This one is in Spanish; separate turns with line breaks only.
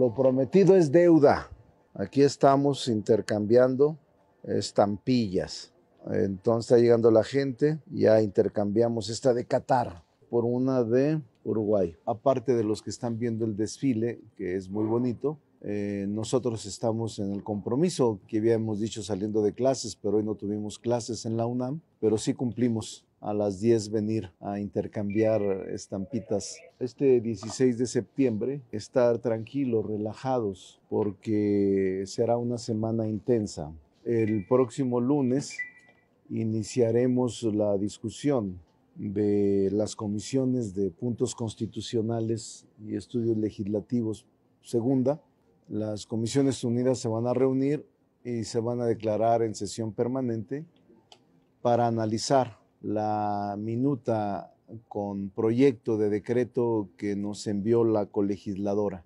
lo prometido es deuda. Aquí estamos intercambiando estampillas. Entonces está llegando la gente, ya intercambiamos esta de Qatar por una de Uruguay. Aparte de los que están viendo el desfile, que es muy bonito, eh, nosotros estamos en el compromiso que habíamos dicho saliendo de clases, pero hoy no tuvimos clases en la UNAM, pero sí cumplimos a las 10 venir a intercambiar estampitas. Este 16 de septiembre estar tranquilos, relajados, porque será una semana intensa. El próximo lunes iniciaremos la discusión de las comisiones de puntos constitucionales y estudios legislativos segunda. Las comisiones unidas se van a reunir y se van a declarar en sesión permanente para analizar la minuta con proyecto de decreto que nos envió la colegisladora.